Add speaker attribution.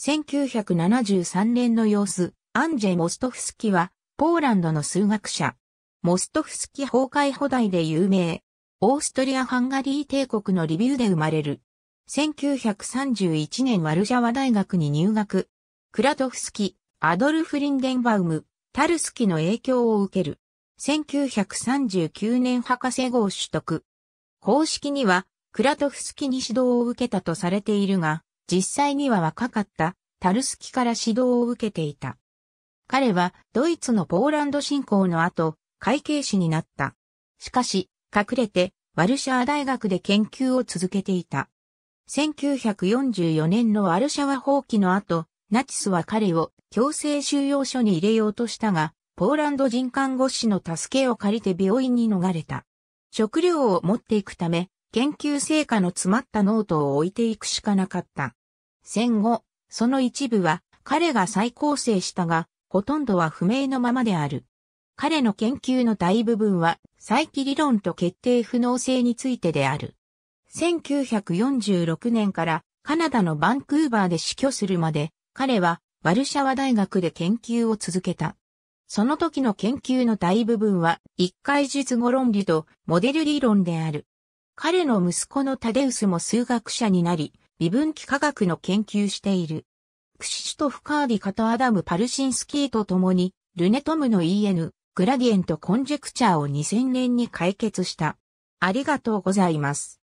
Speaker 1: 1973年の様子、アンジェ・モストフスキは、ポーランドの数学者。モストフスキ崩壊補題で有名。オーストリア・ハンガリー帝国のリビューで生まれる。1931年ワルジャワ大学に入学。クラトフスキ、アドルフ・リンデンバウム、タルスキの影響を受ける。1939年博士号取得。公式には、クラトフスキに指導を受けたとされているが、実際には若かったタルスキから指導を受けていた。彼はドイツのポーランド侵攻の後、会計士になった。しかし、隠れてワルシャワ大学で研究を続けていた。1944年のワルシャワ放棄の後、ナチスは彼を強制収容所に入れようとしたが、ポーランド人看護師の助けを借りて病院に逃れた。食料を持っていくため、研究成果の詰まったノートを置いていくしかなかった。戦後、その一部は彼が再構成したが、ほとんどは不明のままである。彼の研究の大部分は、再起理論と決定不能性についてである。1946年からカナダのバンクーバーで死去するまで、彼はワルシャワ大学で研究を続けた。その時の研究の大部分は、一回術語論理とモデル理論である。彼の息子のタデウスも数学者になり、微分岐科学の研究している。クシシトフカーディカとアダム・パルシンスキーと共に、ルネトムの EN、グラディエント・コンジェクチャーを2000年に解決した。ありがとうございま
Speaker 2: す。